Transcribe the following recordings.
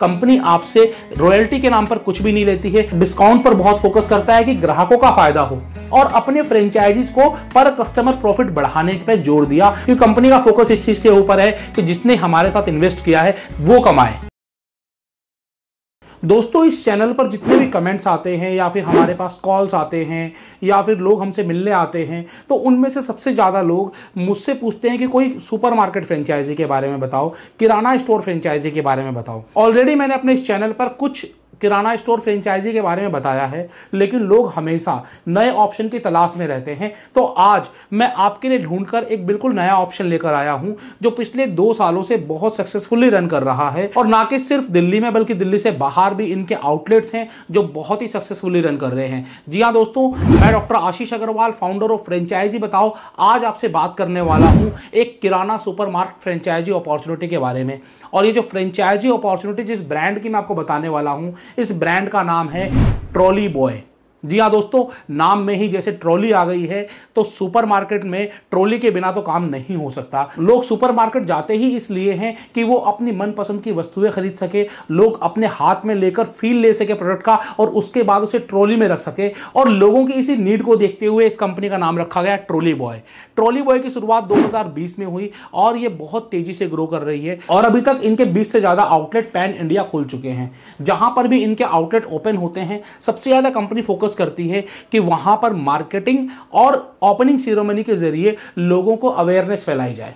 company आपसे royalty के नाम पर कुछ भी नहीं लेती है डिस्काउंट पर बहुत फोकस करता है कि ग्राहकों का फायदा हो और अपने फ्रेंचाइजीज को पर कस्टमर प्रॉफिट बढ़ाने पर जोर दिया क्योंकि कंपनी का फोकस इस चीज के ऊपर है कि जिसने हमारे साथ इन्वेस्ट किया है वो कमाए दोस्तों इस चैनल पर जितने भी कमेंट्स आते हैं या फिर हमारे पास कॉल्स आते हैं या फिर लोग हमसे मिलने आते हैं तो उनमें से सबसे ज़्यादा लोग मुझसे पूछते हैं कि कोई सुपरमार्केट फ्रेंचाइजी के बारे में बताओ किराना स्टोर फ्रेंचाइजी के बारे में बताओ ऑलरेडी मैंने अपने इस चैनल पर कुछ किराना स्टोर फ्रेंचाइजी के बारे में बताया है लेकिन लोग हमेशा नए ऑप्शन की तलाश में रहते हैं तो आज मैं आपके लिए ढूंढकर एक बिल्कुल नया ऑप्शन लेकर आया हूं जो पिछले दो सालों से बहुत सक्सेसफुली रन कर रहा है और ना कि सिर्फ दिल्ली में बल्कि दिल्ली से बाहर भी इनके आउटलेट्स हैं जो बहुत ही सक्सेसफुली रन कर रहे हैं जी हाँ दोस्तों मैं doctor Ashish Agarwal founder of franchisee बताओ आज आपसे बात करने वाला हूँ एक किराना सुपर फ्रेंचाइजी अपॉर्चुनिटी के बारे में और ये जो फ्रेंचाइजी अपॉर्चुनिटी जिस ब्रांड की मैं आपको बताने वाला हूँ इस ब्रांड का नाम है ट्रॉली बॉय जी हाँ दोस्तों नाम में ही जैसे ट्रॉली आ गई है तो सुपरमार्केट में ट्रॉली के बिना तो काम नहीं हो सकता लोग सुपरमार्केट जाते ही इसलिए हैं कि वो अपनी मनपसंद की वस्तुएं खरीद सके लोग अपने हाथ में लेकर फील ले सके प्रोडक्ट का और उसके बाद उसे ट्रॉली में रख सके और लोगों की इसी नीड को देखते हुए इस कंपनी का नाम रखा गया ट्रॉली बॉय ट्रॉली बॉय की शुरुआत दो में हुई और ये बहुत तेजी से ग्रो कर रही है और अभी तक इनके बीस से ज्यादा आउटलेट पैन इंडिया खुल चुके हैं जहां पर भी इनके आउटलेट ओपन होते हैं सबसे ज्यादा कंपनी फोकस करती है कि वहां पर मार्केटिंग और ओपनिंग सेरेमनी के जरिए लोगों को अवेयरनेस फैलाई जाए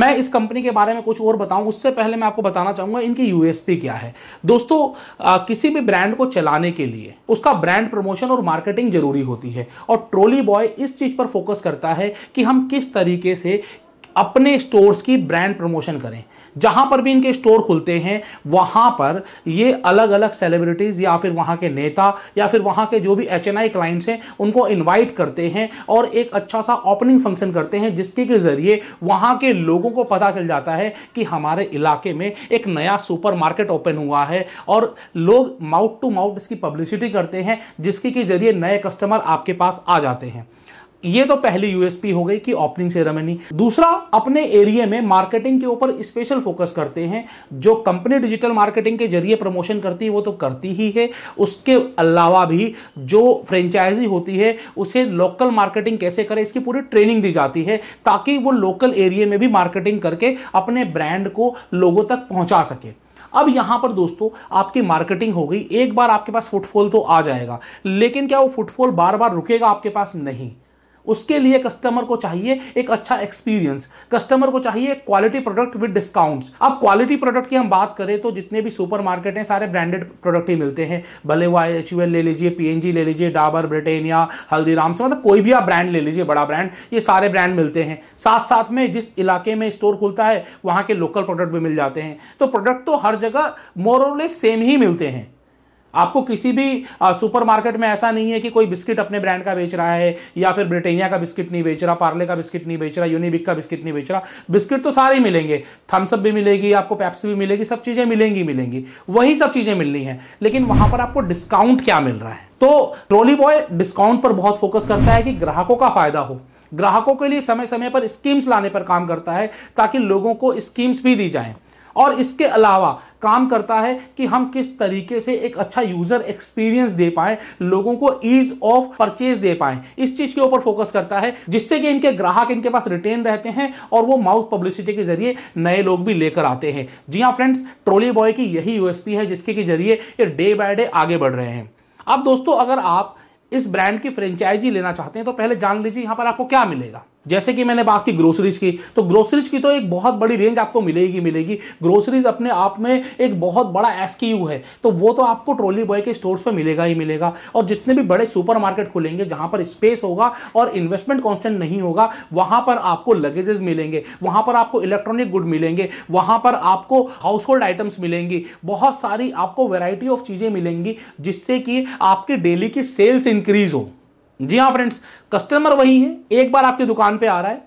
मैं इस कंपनी के बारे में कुछ और बताऊं उससे पहले मैं आपको बताना चाहूंगा इनकी यूएसपी क्या है दोस्तों आ, किसी भी ब्रांड को चलाने के लिए उसका ब्रांड प्रमोशन और मार्केटिंग जरूरी होती है और ट्रोली बॉय इस चीज पर फोकस करता है कि हम किस तरीके से अपने स्टोर्स की ब्रांड प्रमोशन करें जहां पर भी इनके स्टोर खुलते हैं वहां पर ये अलग अलग सेलिब्रिटीज या फिर वहां के नेता या फिर वहां के जो भी एच क्लाइंट्स हैं उनको इन्वाइट करते हैं और एक अच्छा सा ओपनिंग फंक्शन करते हैं जिसके के जरिए वहां के लोगों को पता चल जाता है कि हमारे इलाके में एक नया सुपर ओपन हुआ है और लोग माउथ टू माउथ इसकी पब्लिसिटी करते हैं जिसके के जरिए नए कस्टमर आपके पास आ जाते हैं ये तो पहली यूएसपी हो गई कि ओपनिंग सेरेमनी दूसरा अपने एरिया में मार्केटिंग के ऊपर स्पेशल फोकस करते हैं जो कंपनी डिजिटल मार्केटिंग के जरिए प्रमोशन करती है वो तो करती ही है उसके अलावा भी जो फ्रेंचाइजी होती है उसे लोकल मार्केटिंग कैसे करे इसकी पूरी ट्रेनिंग दी जाती है ताकि वो लोकल एरिया में भी मार्केटिंग करके अपने ब्रांड को लोगों तक पहुंचा सके अब यहां पर दोस्तों आपकी मार्केटिंग हो गई एक बार आपके पास फुटफॉल तो आ जाएगा लेकिन क्या वो फुटफॉल बार बार रुकेगा आपके पास नहीं उसके लिए कस्टमर को चाहिए एक अच्छा एक्सपीरियंस कस्टमर को चाहिए क्वालिटी प्रोडक्ट विद डिस्काउंट्स अब क्वालिटी प्रोडक्ट की हम बात करें तो जितने भी सुपर मार्केट हैं सारे ब्रांडेड प्रोडक्ट ही मिलते हैं भले वो आई एच ले लीजिए पी ले लीजिए डाबर ब्रिटेनिया हल्दीराम से मतलब कोई भी आप ब्रांड ले लीजिए बड़ा ब्रांड ये सारे ब्रांड मिलते हैं साथ साथ में जिस इलाके में स्टोर खुलता है वहाँ के लोकल प्रोडक्ट भी मिल जाते हैं तो प्रोडक्ट तो हर जगह मोरले सेम ही मिलते हैं आपको किसी भी सुपरमार्केट में ऐसा नहीं है कि कोई बिस्किट अपने ब्रांड का बेच रहा है या फिर ब्रिटेनिया का बिस्किट नहीं बेच रहा पार्ले का बिस्किट नहीं बेच रहा यूनिबिक का बिस्किट नहीं बेच रहा बिस्किट तो सारे मिलेंगे थम्सअप भी मिलेगी आपको पैप्सी भी मिलेगी सब चीज़ें मिलेंगी मिलेंगी वही सब चीज़ें मिलनी है लेकिन वहां पर आपको डिस्काउंट क्या मिल रहा है तो ट्रोली बॉय डिस्काउंट पर बहुत फोकस करता है कि ग्राहकों का फायदा हो ग्राहकों के लिए समय समय पर स्कीम्स लाने पर काम करता है ताकि लोगों को स्कीम्स भी दी जाएं और इसके अलावा काम करता है कि हम किस तरीके से एक अच्छा यूजर एक्सपीरियंस दे पाए लोगों को ईज ऑफ परचेज दे पाए इस चीज के ऊपर फोकस करता है जिससे कि इनके ग्राहक इनके पास रिटेन रहते हैं और वो माउथ पब्लिसिटी के जरिए नए लोग भी लेकर आते हैं जी हाँ फ्रेंड्स ट्रोली बॉय की यही यूएसपी है जिसके के जरिए ये डे बाय डे आगे बढ़ रहे हैं अब दोस्तों अगर आप इस ब्रांड की फ्रेंचाइजी लेना चाहते हैं तो पहले जान लीजिए यहां पर आपको क्या मिलेगा जैसे कि मैंने बात की ग्रोसरीज की तो ग्रोसरीज की तो एक बहुत बड़ी रेंज आपको मिलेगी मिलेगी ग्रोसरीज अपने आप में एक बहुत बड़ा एस है तो वो तो आपको ट्रोली बॉय के स्टोर्स पर मिलेगा ही मिलेगा और जितने भी बड़े सुपरमार्केट खुलेंगे जहां पर स्पेस होगा और इन्वेस्टमेंट कॉन्स्टेंट नहीं होगा वहां पर आपको लगेजेस मिलेंगे वहां पर आपको इलेक्ट्रॉनिक गुड मिलेंगे वहां पर आपको हाउस होल्ड आइटम्स मिलेंगी बहुत सारी आपको वेराइटी ऑफ चीजें मिलेंगी जिससे कि आपकी डेली की सेल्स इंक्रीज हो जी हाँ फ्रेंड्स कस्टमर वही है एक बार आपकी दुकान पे आ रहा है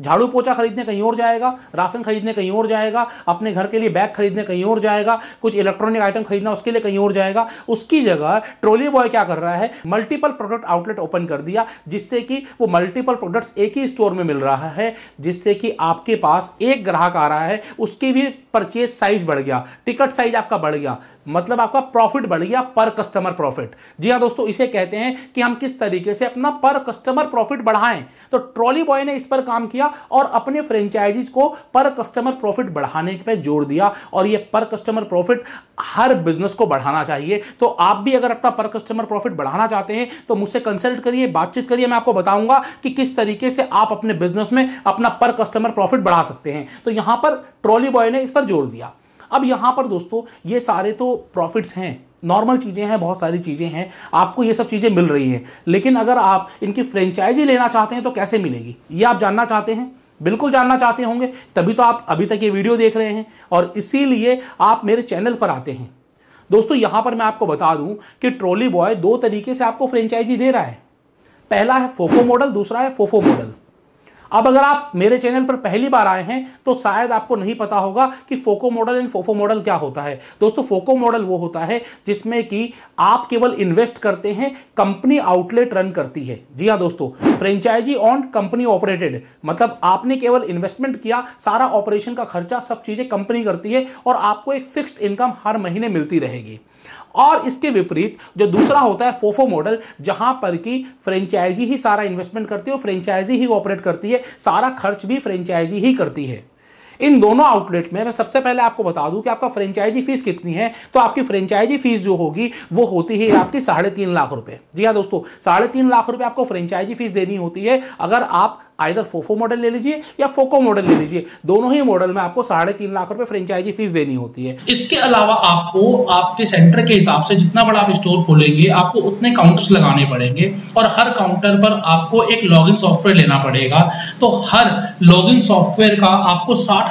झाड़ू पोछा खरीदने कहीं और जाएगा राशन खरीदने कहीं और जाएगा अपने घर के लिए बैग खरीदने कहीं और जाएगा कुछ इलेक्ट्रॉनिक आइटम खरीदना उसके लिए कहीं और जाएगा उसकी जगह ट्रोली बॉय क्या कर रहा है मल्टीपल प्रोडक्ट आउटलेट ओपन कर दिया जिससे कि वो मल्टीपल प्रोडक्ट्स एक ही स्टोर में मिल रहा है जिससे कि आपके पास एक ग्राहक आ रहा है उसकी भी परचेज साइज बढ़ गया टिकट साइज आपका बढ़ गया मतलब आपका प्रॉफिट बढ़ गया पर कस्टमर प्रॉफिट जी हाँ दोस्तों इसे कहते हैं कि हम किस तरीके से अपना पर कस्टमर प्रॉफिट बढ़ाएं तो ट्रॉली बॉय ने इस पर काम किया और अपने फ्रेंचाइजीज को पर कस्टमर प्रॉफिट बढ़ाने पर जोर दिया और ये पर कस्टमर प्रॉफिट हर बिजनेस को बढ़ाना चाहिए तो आप भी अगर अपना पर कस्टमर प्रॉफिट बढ़ाना चाहते हैं तो मुझसे कंसल्ट करिए बातचीत करिए मैं आपको बताऊंगा कि किस तरीके से आप अपने बिजनेस में अपना पर कस्टमर प्रॉफिट बढ़ा सकते हैं तो यहां पर ट्रॉली बॉय ने इस पर जोर दिया अब यहाँ पर दोस्तों ये सारे तो प्रॉफिट्स हैं नॉर्मल चीज़ें हैं बहुत सारी चीज़ें हैं आपको ये सब चीज़ें मिल रही हैं लेकिन अगर आप इनकी फ्रेंचाइजी लेना चाहते हैं तो कैसे मिलेगी ये आप जानना चाहते हैं बिल्कुल जानना चाहते होंगे तभी तो आप अभी तक ये वीडियो देख रहे हैं और इसीलिए आप मेरे चैनल पर आते हैं दोस्तों यहाँ पर मैं आपको बता दूं कि ट्रॉली बॉय दो तरीके से आपको फ्रेंचाइजी दे रहा है पहला है फोको मॉडल दूसरा है फोफो मॉडल अब अगर आप मेरे चैनल पर पहली बार आए हैं तो शायद आपको नहीं पता होगा कि FOCO model and FOFO model क्या होता है दोस्तों फोको मॉडल वो होता है जिसमें कि आप केवल इन्वेस्ट करते हैं कंपनी आउटलेट रन करती है जी हाँ दोस्तों फ्रेंचाइजी ऑन कंपनी ऑपरेटेड मतलब आपने केवल इन्वेस्टमेंट किया सारा ऑपरेशन का खर्चा सब चीजें कंपनी करती है और आपको एक फिक्स्ड इनकम हर महीने मिलती रहेगी और इसके विपरीत जो दूसरा होता है फोफो मॉडल जहां पर कि फ्रेंचाइजी ही सारा इन्वेस्टमेंट करती है फ्रेंचाइजी ही ऑपरेट करती है सारा खर्च भी फ्रेंचाइजी ही करती है इन दोनों आउटलेट में मैं सबसे पहले आपको बता दूं कि आपका फ्रेंचाइजी फीस कितनी है तो आपकी फ्रेंचाइजी फीस जो होगी वो होती है आपकी साढ़े तीन लाख रुपए जी हाँ दोस्तों साढ़े तीन लाख रुपए आपको फ्रेंचाइजी फीस देनी होती है अगर आप आइधर फोफो मॉडल ले लीजिए या फोको मॉडल ले लीजिए दोनों ही मॉडल में आपको साढ़े तीन लाख रुपए फ्रेंचाइजी फीस देनी होती है इसके अलावा आपको आपके सेंटर के हिसाब से जितना बड़ा आप स्टोर खोलेंगे आपको उतने काउंटर्स लगाने पड़ेंगे और हर काउंटर पर आपको एक लॉग सॉफ्टवेयर लेना पड़ेगा तो हर लॉग सॉफ्टवेयर का आपको साठ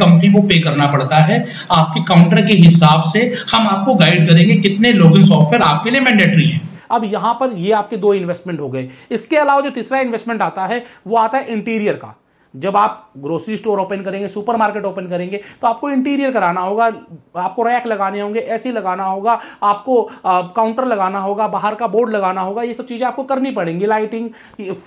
कंपनी को पे करना पड़ता है आपके काउंटर के हिसाब से हम आपको गाइड करेंगे कितने लॉग सॉफ्टवेयर आपके लिए मैंडेटरी है अब यहां पर ये आपके दो इन्वेस्टमेंट हो गए इसके अलावा जो तीसरा इन्वेस्टमेंट आता है वो आता है इंटीरियर का जब आप ग्रोसरी स्टोर ओपन करेंगे सुपरमार्केट ओपन करेंगे तो आपको इंटीरियर कराना होगा आपको रैक लगाने होंगे एसी लगाना होगा आपको आ, काउंटर लगाना होगा बाहर का बोर्ड लगाना होगा ये सब चीज़ें आपको करनी पड़ेंगी लाइटिंग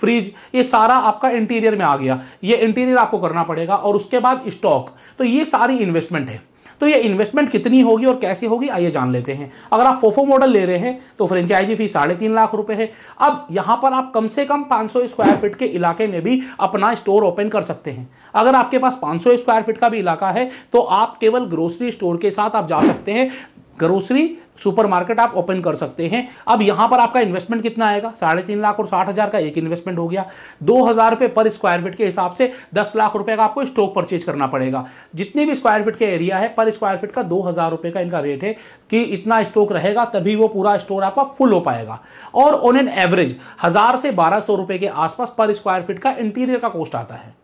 फ्रिज ये सारा आपका इंटीरियर में आ गया ये इंटीरियर आपको करना पड़ेगा और उसके बाद स्टॉक तो ये सारी इन्वेस्टमेंट है तो ये इन्वेस्टमेंट कितनी होगी और कैसी होगी आइए जान लेते हैं अगर आप फोफो मॉडल ले रहे हैं तो फ्रेंचाइजी फीस साढ़े तीन लाख रुपए है अब यहां पर आप कम से कम 500 स्क्वायर फीट के इलाके में भी अपना स्टोर ओपन कर सकते हैं अगर आपके पास 500 स्क्वायर फीट का भी इलाका है तो आप केवल ग्रोसरी स्टोर के साथ आप जा सकते हैं ग्रोसरी सुपरमार्केट आप ओपन कर सकते हैं अब यहां पर आपका इन्वेस्टमेंट कितना आएगा साढ़े तीन लाख और साठ हजार का एक इन्वेस्टमेंट हो गया दो हजार रुपए पर स्क्वायर फीट के हिसाब से दस लाख रुपए का आपको स्टॉक परचेज करना पड़ेगा जितने भी स्क्वायर फीट के एरिया है पर स्क्वायर फीट का दो हजार रुपए का इनका रेट है कि इतना स्टॉक रहेगा तभी वो पूरा स्टोर आपका फुल हो पाएगा और ऑन एन एवरेज हजार से बारह सौ रुपए के आसपास पर स्क्वायर फीट का इंटीरियर का कॉस्ट आता है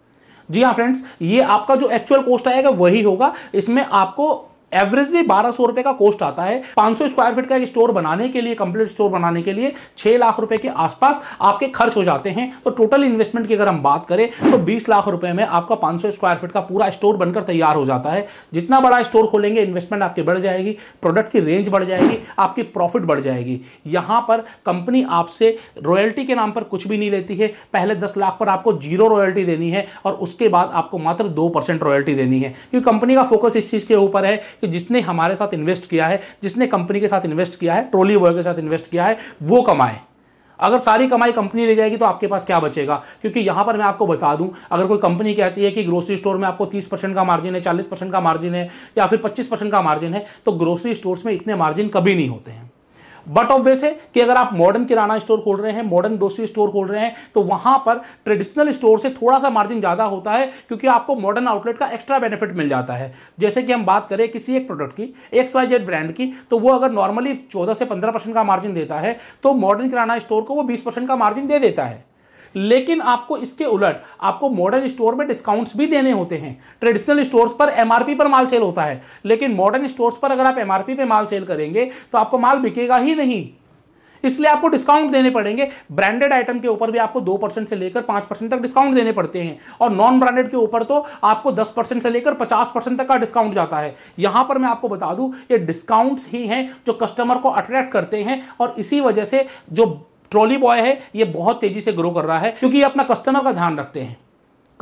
जी हाँ फ्रेंड्स ये आपका जो एक्चुअल कॉस्ट आएगा वही होगा इसमें आपको एवरेजली बारह सौ रुपए का कॉस्ट आता है पांच सौ स्क्वायर फीट का एक स्टोर बनाने के लिए कंप्लीट स्टोर बनाने के लिए छह लाख रुपए के आसपास आपके खर्च हो जाते हैं तो टोटल इन्वेस्टमेंट की अगर हम बात करें तो बीस लाख रुपए में आपका पांच सौ स्क्वायर फीट का पूरा स्टोर बनकर तैयार हो जाता है जितना बड़ा स्टोर खोलेंगे इन्वेस्टमेंट आपकी बढ़ जाएगी प्रोडक्ट की रेंज बढ़ जाएगी आपकी प्रॉफिट बढ़ जाएगी यहां पर कंपनी आपसे रॉयल्टी के नाम पर कुछ भी नहीं लेती है पहले दस लाख पर आपको जीरो रॉयल्टी देनी है और उसके बाद आपको मात्र दो परसेंट रॉयल्टी देनी है क्योंकि कंपनी का फोकस इस चीज के ऊपर है कि जिसने हमारे साथ इन्वेस्ट किया है जिसने कंपनी के साथ इन्वेस्ट किया है ट्रोली बॉय के साथ इन्वेस्ट किया है वो कमाए अगर सारी कमाई कंपनी ले जाएगी तो आपके पास क्या बचेगा क्योंकि यहां पर मैं आपको बता दूं अगर कोई कंपनी कहती है कि ग्रोसरी स्टोर में आपको 30 परसेंट का मार्जिन है 40 परसेंट का मार्जिन है या फिर 25 परसेंट का मार्जिन है तो ग्रोसरी स्टोर्स में इतने मार्जिन कभी नहीं होते हैं बट ऑब्वियस है कि अगर आप मॉडर्न किराना स्टोर खोल रहे हैं मॉडर्न ग्रोसरी स्टोर खोल रहे हैं तो वहां पर ट्रेडिशनल स्टोर से थोड़ा सा मार्जिन ज्यादा होता है क्योंकि आपको मॉडर्न आउटलेट का एक्स्ट्रा बेनिफिट मिल जाता है जैसे कि हम बात करें किसी एक प्रोडक्ट की एक्स वाई जेड ब्रांड की तो वो अगर नॉर्मली चौदह से पंद्रह परसेंट का मार्जिन देता है तो मॉडर्न किराना स्टोर को वो बीस परसेंट का मार्जिन दे देता है लेकिन आपको इसके उलट आपको मॉडर्न स्टोर में डिस्काउंट्स भी देने होते हैं ट्रेडिशनल स्टोर्स पर एमआरपी पर माल सेल होता है लेकिन मॉडर्न स्टोर्स पर अगर आप एमआरपी पे माल सेल करेंगे तो आपको माल बिकेगा ही नहीं इसलिए आपको डिस्काउंट देने पड़ेंगे ब्रांडेड आइटम के ऊपर भी आपको दो परसेंट से लेकर पांच परसेंट तक डिस्काउंट देने पड़ते हैं और नॉन ब्रांडेड के ऊपर तो आपको दस परसेंट से लेकर पचास परसेंट तक का डिस्काउंट जाता है यहां पर मैं आपको बता दूं ये डिस्काउंट्स ही हैं जो कस्टमर को अट्रैक्ट करते हैं और इसी वजह से जो ट्रॉली बॉय है ये बहुत तेजी से ग्रो कर रहा है क्योंकि ये अपना कस्टमर का ध्यान रखते हैं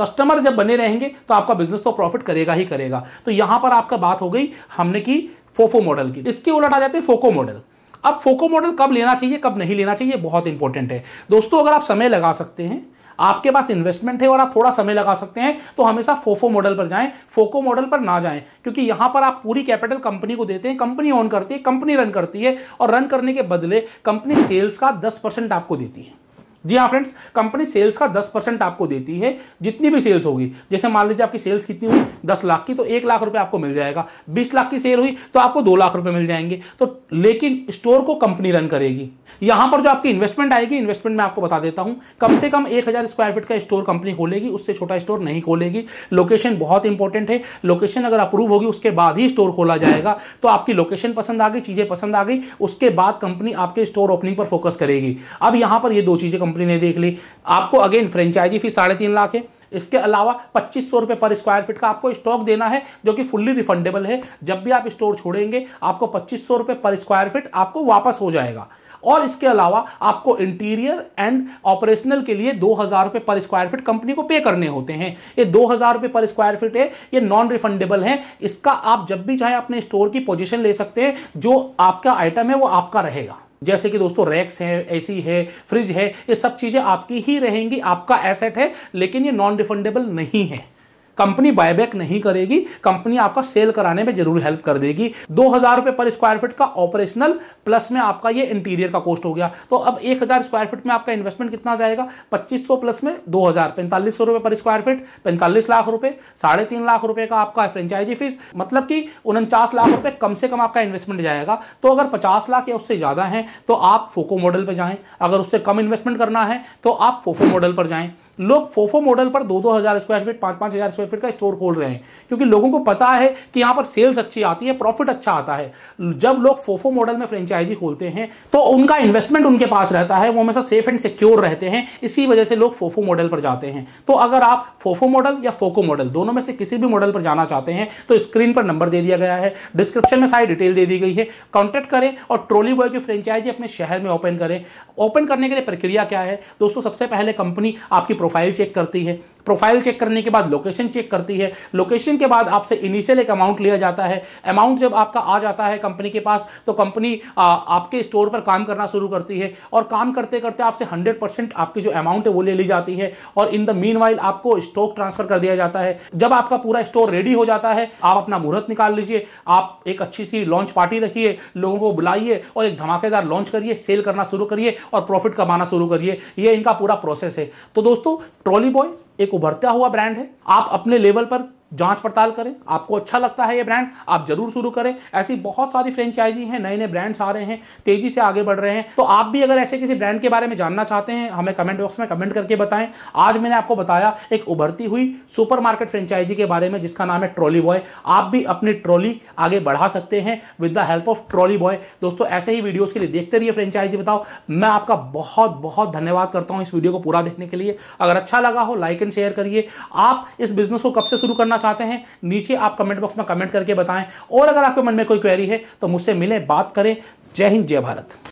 कस्टमर जब बने रहेंगे तो आपका बिजनेस तो प्रॉफिट करेगा ही करेगा तो यहां पर आपका बात हो गई हमने की फोफो मॉडल की इसके उलट आ जाते हैं फोको मॉडल अब फोको मॉडल कब लेना चाहिए कब नहीं लेना चाहिए बहुत इंपॉर्टेंट है दोस्तों अगर आप समय लगा सकते हैं आपके पास इन्वेस्टमेंट है और आप थोड़ा समय लगा सकते हैं तो हमेशा फोफो मॉडल पर जाएं फोको मॉडल पर ना जाएं क्योंकि यहां पर आप पूरी कैपिटल कंपनी को देते हैं कंपनी ऑन करती है कंपनी रन करती है और रन करने के बदले कंपनी सेल्स का दस आपको देती है जी हाँ फ्रेंड्स कंपनी सेल्स का दस परसेंट आपको देती है जितनी भी सेल्स होगी जैसे मान लीजिए आपकी सेल्स कितनी हुई दस लाख की तो एक लाख रुपए आपको मिल जाएगा बीस लाख की सेल हुई तो आपको दो लाख रुपए मिल जाएंगे तो लेकिन स्टोर को कंपनी रन करेगी यहां पर जो आपकी इन्वेस्टमेंट आएगी इन्वेस्टमेंट मैं आपको बता देता हूं कम से कम एक हजार स्क्वायर फीट का स्टोर कंपनी खोलेगी उससे छोटा स्टोर नहीं खोलेगी लोकेशन बहुत इंपॉर्टेंट है लोकेशन अगर अप्रूव होगी उसके बाद ही स्टोर खोला जाएगा तो आपकी लोकेशन पसंद आ गई चीजें पसंद आ गई उसके बाद कंपनी आपके स्टोर ओपनिंग पर फोकस करेगी अब यहां पर ये दो चीजें कंपनी कंपनी ने देख ली आपको अगेन फ्रेंचाइजी फी साढ़े तीन लाख है इसके अलावा पच्चीस सौ रुपए पर स्क्वायर फीट का आपको स्टॉक देना है जो कि फुल्ली रिफंडेबल है जब भी आप स्टोर छोड़ेंगे आपको पच्चीस सौ रुपए पर स्क्वायर फीट आपको वापस हो जाएगा और इसके अलावा आपको इंटीरियर एंड ऑपरेशनल के लिए दो हज़ार रुपए पर स्क्वायर फीट कंपनी को पे करने होते हैं ये दो हज़ार रुपए पर स्क्वायर फीट है ये नॉन रिफंडेबल है इसका आप जब भी चाहे अपने स्टोर की पोजीशन ले सकते हैं जो आपका आइटम है वो आपका रहेगा जैसे कि दोस्तों रैक्स है एसी है फ्रिज है ये सब चीज़ें आपकी ही रहेंगी आपका एसेट है लेकिन ये नॉन रिफंडेबल नहीं है कंपनी बायबैक नहीं करेगी कंपनी आपका सेल कराने में जरूर हेल्प कर देगी दो हजार रुपए पर स्क्वायर फीट का ऑपरेशनल प्लस में आपका ये इंटीरियर का कॉस्ट हो गया तो अब एक हजार स्क्वायर फीट में आपका इन्वेस्टमेंट कितना जाएगा पच्चीस सौ प्लस में दो हजार पैंतालीस सौ रुपए पर स्क्वायर फीट पैंतालीस लाख रुपए साढ़े तीन लाख रुपए का आपका फ्रेंचाइजी फीस मतलब कि उनचास लाख रुपए कम से कम आपका इन्वेस्टमेंट जाएगा तो अगर पचास लाख या उससे ज्यादा है तो आप फोको मॉडल पर जाएं अगर उससे कम इन्वेस्टमेंट करना है तो आप फोफो मॉडल पर जाएं लोग फोफो मॉडल पर दो दो हज़ार स्क्वायर फीट पांच पांच हज़ार स्क्वायर फीट का स्टोर खोल रहे हैं क्योंकि लोगों को पता है कि यहां पर सेल्स अच्छी आती है प्रॉफिट अच्छा आता है जब लोग फोफो मॉडल में फ्रेंचाइजी खोलते हैं तो उनका इन्वेस्टमेंट उनके पास रहता है वो हमेशा सेफ एंड सिक्योर रहते हैं इसी वजह से लोग फोफो मॉडल पर जाते हैं तो अगर आप फोफो मॉडल या फोको मॉडल दोनों में से किसी भी मॉडल पर जाना चाहते हैं तो स्क्रीन पर नंबर दे दिया गया है डिस्क्रिप्शन में सारी डिटेल दे दी गई है कॉन्टेक्ट करें और ट्रोली बॉय की फ्रेंचाइजी अपने शहर में ओपन करें ओपन करने के लिए प्रक्रिया क्या है दोस्तों सबसे पहले कंपनी आपकी प्रोफाइल चेक करती है प्रोफाइल चेक करने के बाद लोकेशन चेक करती है लोकेशन के बाद आपसे इनिशियल एक अमाउंट लिया जाता है अमाउंट जब आपका आ जाता है कंपनी के पास तो कंपनी आपके स्टोर पर काम करना शुरू करती है और काम करते करते आपसे हंड्रेड परसेंट आपकी जो अमाउंट है वो ले ली जाती है और इन द मीन आपको स्टॉक ट्रांसफर कर दिया जाता है जब आपका पूरा स्टोर रेडी हो जाता है आप अपना मुहूर्त निकाल लीजिए आप एक अच्छी सी लॉन्च पार्टी रखिए लोगों को बुलाइए और एक धमाकेदार लॉन्च करिए सेल करना शुरू करिए और प्रॉफिट कमाना शुरू करिए ये इनका पूरा प्रोसेस है तो दोस्तों ट्रॉली बॉय एक उभरता हुआ ब्रांड है आप अपने लेवल पर जांच पड़ताल करें आपको अच्छा लगता है ये ब्रांड आप जरूर शुरू करें ऐसी बहुत सारी फ्रेंचाइजी हैं नए नए ब्रांड्स आ रहे हैं तेजी से आगे बढ़ रहे हैं तो आप भी अगर ऐसे किसी ब्रांड के बारे में जानना चाहते हैं हमें कमेंट बॉक्स में कमेंट करके बताएं आज मैंने आपको बताया एक उभरती हुई सुपर फ्रेंचाइजी के बारे में जिसका नाम है ट्रॉली बॉय आप भी अपनी ट्रॉली आगे बढ़ा सकते हैं with the help of trolley boy दोस्तों ऐसे ही वीडियोज के लिए देखते रहिए फ्रेंचाइजी बताओ मैं आपका बहुत बहुत धन्यवाद करता हूँ इस वीडियो को पूरा देखने के लिए अगर अच्छा लगा हो लाइक एंड शेयर करिए आप इस बिजनेस को कब से शुरू करना चाहते हैं नीचे आप कमेंट बॉक्स में कमेंट करके बताएं और अगर आपके मन में कोई क्वेरी है तो मुझसे मिले बात करें जय हिंद जय भारत